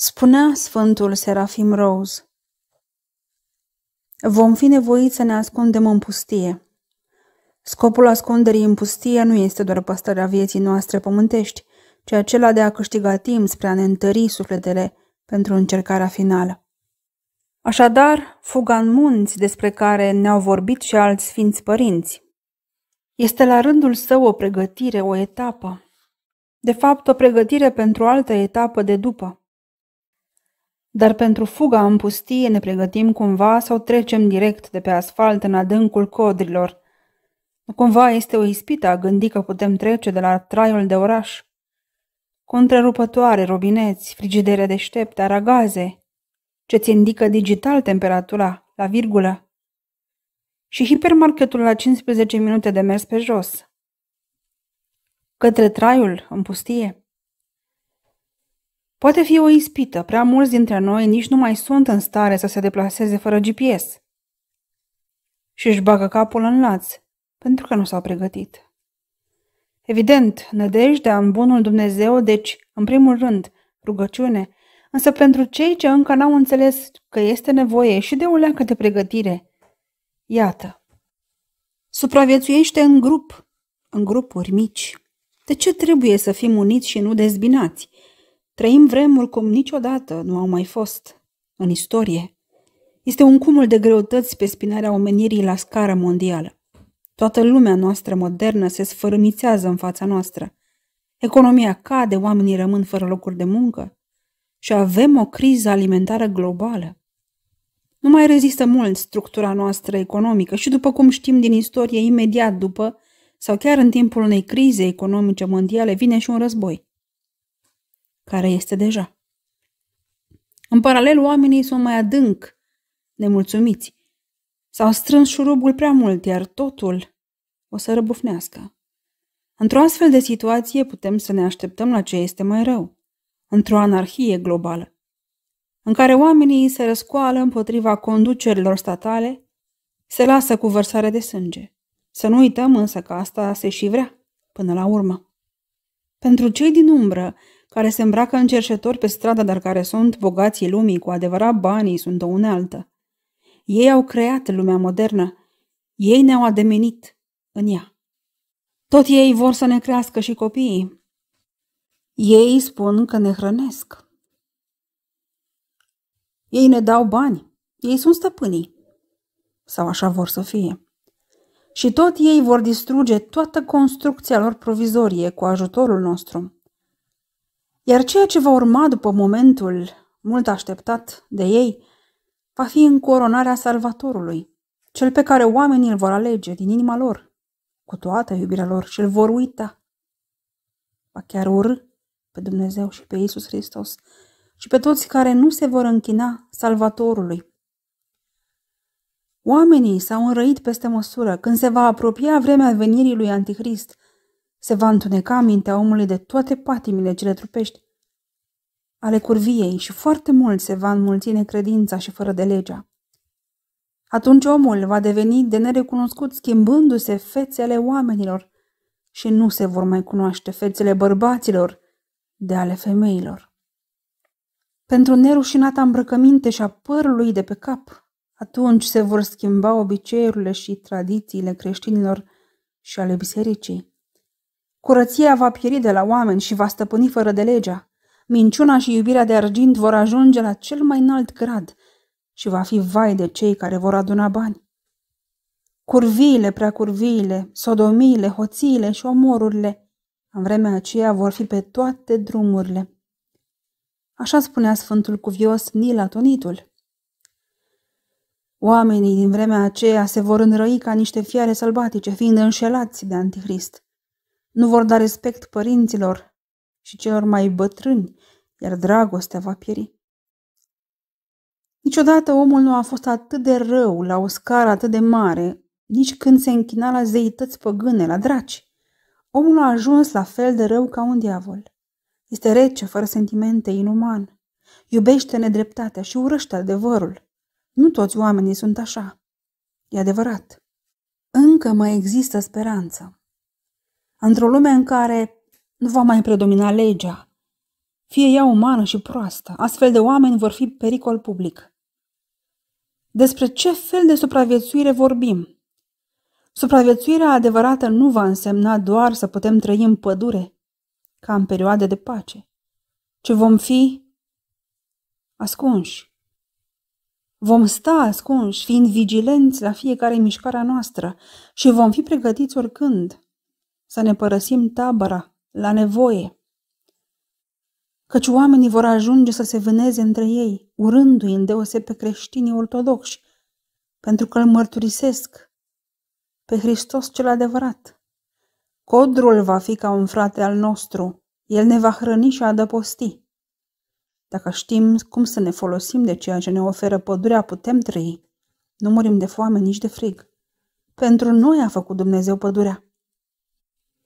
Spunea Sfântul Serafim Rose, Vom fi nevoiți să ne ascundem în pustie. Scopul ascunderii în pustie nu este doar păstrarea vieții noastre pământești, ci acela de a câștiga timp spre a ne întări sufletele pentru încercarea finală. Așadar, fuga în munți despre care ne-au vorbit și alți sfinți părinți. Este la rândul său o pregătire, o etapă. De fapt, o pregătire pentru o altă etapă de după. Dar pentru fuga în pustie ne pregătim cumva sau trecem direct de pe asfalt în adâncul codrilor. Cumva este o ispită a gândi că putem trece de la traiul de oraș. Contrerupătoare, robineți, frigidere deștepte, aragaze, ce-ți indică digital temperatura, la virgulă. Și hipermarketul la 15 minute de mers pe jos. Către traiul, în pustie. Poate fi o ispită, prea mulți dintre noi nici nu mai sunt în stare să se deplaseze fără GPS. Și își bagă capul în laț, pentru că nu s-au pregătit. Evident, nădejdea în bunul Dumnezeu, deci, în primul rând, rugăciune, însă pentru cei ce încă n-au înțeles că este nevoie și de o leacă de pregătire, iată. Supraviețuiește în grup, în grupuri mici. De ce trebuie să fim uniți și nu dezbinați? Trăim vremuri cum niciodată nu au mai fost în istorie. Este un cumul de greutăți pe spinarea omenirii la scară mondială. Toată lumea noastră modernă se sfărâmițează în fața noastră. Economia cade, oamenii rămân fără locuri de muncă și avem o criză alimentară globală. Nu mai rezistă mult structura noastră economică și, după cum știm din istorie, imediat după sau chiar în timpul unei crize economice mondiale vine și un război care este deja. În paralel, oamenii sunt mai adânc nemulțumiți. S-au strâns șurubul prea mult, iar totul o să răbufnească. Într-o astfel de situație putem să ne așteptăm la ce este mai rău, într-o anarhie globală, în care oamenii se răscoală împotriva conducerilor statale, se lasă cu vărsare de sânge. Să nu uităm însă că asta se și vrea, până la urmă. Pentru cei din umbră, care se îmbracă în cerșetori pe stradă, dar care sunt bogații lumii, cu adevărat banii sunt o unealtă. Ei au creat lumea modernă. Ei ne-au ademenit în ea. Tot ei vor să ne crească și copiii. Ei spun că ne hrănesc. Ei ne dau bani. Ei sunt stăpânii. Sau așa vor să fie. Și tot ei vor distruge toată construcția lor provizorie cu ajutorul nostru. Iar ceea ce va urma după momentul mult așteptat de ei va fi încoronarea Salvatorului, cel pe care oamenii îl vor alege din inima lor, cu toată iubirea lor și îl vor uita. Va chiar urâ pe Dumnezeu și pe Iisus Hristos și pe toți care nu se vor închina Salvatorului. Oamenii s-au înrăit peste măsură când se va apropia vremea venirii lui Antichrist – se va întuneca mintea omului de toate patimile cele trupești, ale curviei și foarte mult se va înmulți credința și fără de legea. Atunci omul va deveni de nerecunoscut, schimbându-se fețele oamenilor și nu se vor mai cunoaște fețele bărbaților de ale femeilor. Pentru nerușinata îmbrăcăminte și a părului de pe cap, atunci se vor schimba obiceiurile și tradițiile creștinilor și ale bisericii. Curăția va pieri de la oameni și va stăpâni fără de legea. Minciuna și iubirea de argint vor ajunge la cel mai înalt grad și va fi vai de cei care vor aduna bani. Curviile, preacurviile, sodomiile, hoțiile și omorurile, în vremea aceea vor fi pe toate drumurile. Așa spunea Sfântul Cuvios Nila Tonitul. Oamenii din vremea aceea se vor înrăi ca niște fiare sălbatice, fiind înșelați de anticrist nu vor da respect părinților și celor mai bătrâni, iar dragostea va pieri. Niciodată omul nu a fost atât de rău la o scară atât de mare, nici când se închina la zeități păgâne, la draci. Omul a ajuns la fel de rău ca un diavol. Este rece, fără sentimente, inuman. Iubește nedreptatea și urăște adevărul. Nu toți oamenii sunt așa. E adevărat. Încă mai există speranță într-o lume în care nu va mai predomina legea, fie ea umană și proastă, astfel de oameni vor fi pericol public. Despre ce fel de supraviețuire vorbim? Supraviețuirea adevărată nu va însemna doar să putem trăi în pădure, ca în perioade de pace, ci vom fi ascunși. Vom sta ascunși, fiind vigilenți la fiecare mișcare a noastră și vom fi pregătiți oricând – să ne părăsim tabăra, la nevoie. Căci oamenii vor ajunge să se vâneze între ei, urându-i îndeose pe creștinii ortodoxi, pentru că îl mărturisesc pe Hristos cel adevărat. Codrul va fi ca un frate al nostru, el ne va hrăni și adăposti. Dacă știm cum să ne folosim de ceea ce ne oferă pădurea, putem trăi. Nu murim de foame nici de frig. Pentru noi a făcut Dumnezeu pădurea.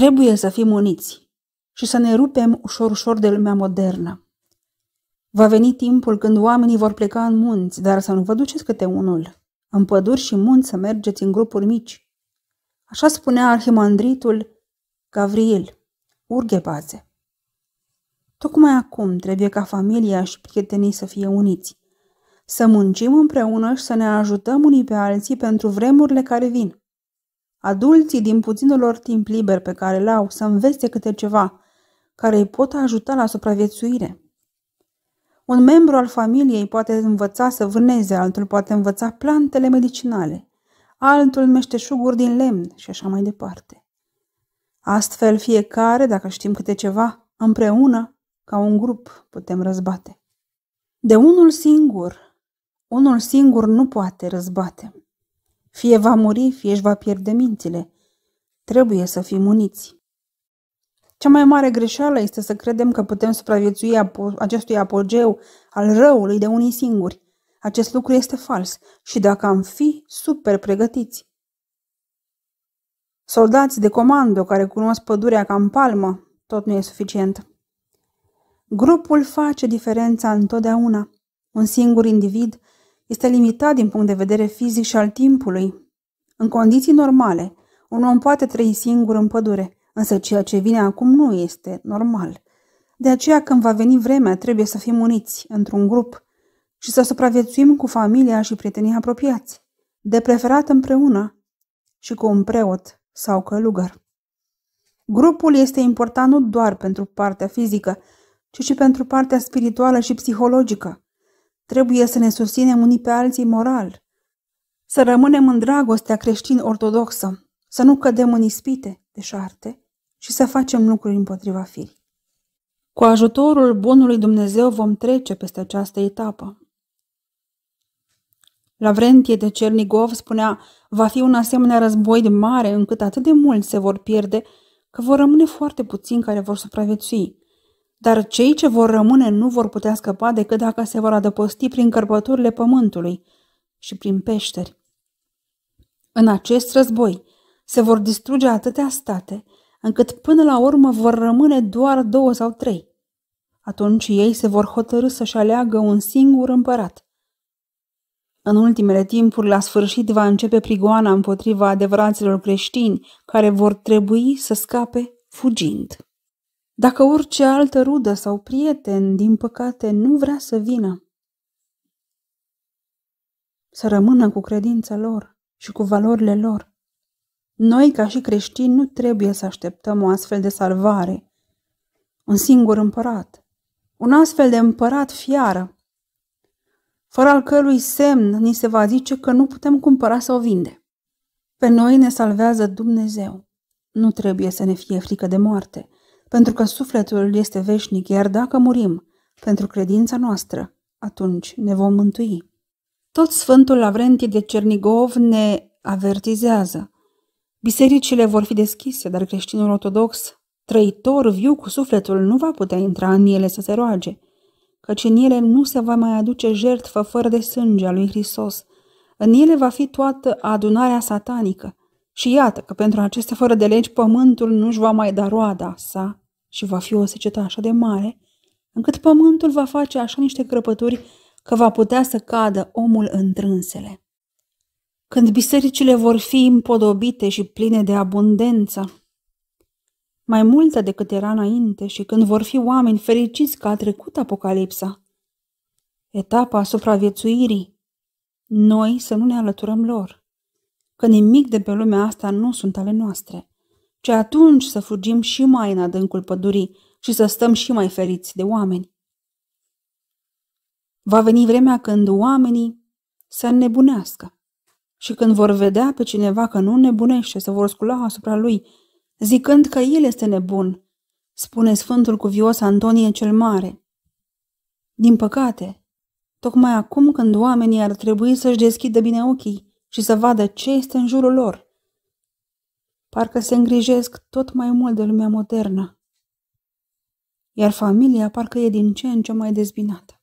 Trebuie să fim uniți și să ne rupem ușor-ușor de lumea modernă. Va veni timpul când oamenii vor pleca în munți, dar să nu vă duceți câte unul. În păduri și munți să mergeți în grupuri mici. Așa spunea arhimandritul Gavril, urghebaze. Tocmai acum trebuie ca familia și prietenii să fie uniți, să muncim împreună și să ne ajutăm unii pe alții pentru vremurile care vin adulții din puținul lor timp liber pe care îl au să învețe câte ceva care îi pot ajuta la supraviețuire. Un membru al familiei poate învăța să vâneze, altul poate învăța plantele medicinale, altul meșteșuguri din lemn și așa mai departe. Astfel, fiecare, dacă știm câte ceva, împreună, ca un grup, putem răzbate. De unul singur, unul singur nu poate răzbate. Fie va muri, fie își va pierde mințile. Trebuie să fim uniți. Cea mai mare greșeală este să credem că putem supraviețui acestui apogeu al răului de unii singuri. Acest lucru este fals și dacă am fi super pregătiți. Soldați de comando care cunosc pădurea ca în palmă, tot nu e suficient. Grupul face diferența întotdeauna. Un singur individ este limitat din punct de vedere fizic și al timpului. În condiții normale, un om poate trăi singur în pădure, însă ceea ce vine acum nu este normal. De aceea, când va veni vremea, trebuie să fim uniți, într-un grup, și să supraviețuim cu familia și prietenii apropiați, de preferat împreună și cu un preot sau călugăr. Grupul este important nu doar pentru partea fizică, ci și pentru partea spirituală și psihologică. Trebuie să ne susținem unii pe alții moral, să rămânem în dragostea creștin-ortodoxă, să nu cădem în ispite de șarte și să facem lucruri împotriva firii. Cu ajutorul bunului Dumnezeu vom trece peste această etapă. Lavrentie de Cernigov spunea, va fi un asemenea război de mare încât atât de mulți se vor pierde că vor rămâne foarte puțini care vor supraviețui dar cei ce vor rămâne nu vor putea scăpa decât dacă se vor adăposti prin cărbăturile pământului și prin peșteri. În acest război se vor distruge atâtea state, încât până la urmă vor rămâne doar două sau trei. Atunci ei se vor hotărâ să-și aleagă un singur împărat. În ultimele timpuri, la sfârșit, va începe prigoana împotriva adevăraților creștini, care vor trebui să scape fugind. Dacă orice altă rudă sau prieten, din păcate, nu vrea să vină, să rămână cu credința lor și cu valorile lor. Noi, ca și creștini, nu trebuie să așteptăm o astfel de salvare, un singur împărat, un astfel de împărat fiară, fără al cărui semn ni se va zice că nu putem cumpăra sau vinde. Pe noi ne salvează Dumnezeu. Nu trebuie să ne fie frică de moarte pentru că sufletul este veșnic, iar dacă murim pentru credința noastră, atunci ne vom mântui. Tot Sfântul Avrentii de Cernigov ne avertizează. Bisericile vor fi deschise, dar creștinul ortodox, trăitor, viu cu sufletul, nu va putea intra în ele să se roage, căci în ele nu se va mai aduce jertfă fără de sânge a lui Hristos. În ele va fi toată adunarea satanică – și iată că pentru aceste fără de legi pământul nu-și va mai da roada sa și va fi o secetă așa de mare, încât pământul va face așa niște crăpături că va putea să cadă omul în trânsele. Când bisericile vor fi împodobite și pline de abundență, mai multă decât era înainte și când vor fi oameni fericiți că a trecut Apocalipsa, etapa supraviețuirii, noi să nu ne alăturăm lor, că nimic de pe lumea asta nu sunt ale noastre ce atunci să fugim și mai în adâncul pădurii și să stăm și mai feriți de oameni. Va veni vremea când oamenii să nebunească și când vor vedea pe cineva că nu nebunește, să vor scula asupra lui, zicând că el este nebun, spune Sfântul Cuvios Antonie cel Mare. Din păcate, tocmai acum când oamenii ar trebui să-și deschidă bine ochii și să vadă ce este în jurul lor, Parcă se îngrijesc tot mai mult de lumea modernă, iar familia parcă e din ce în ce mai dezbinată.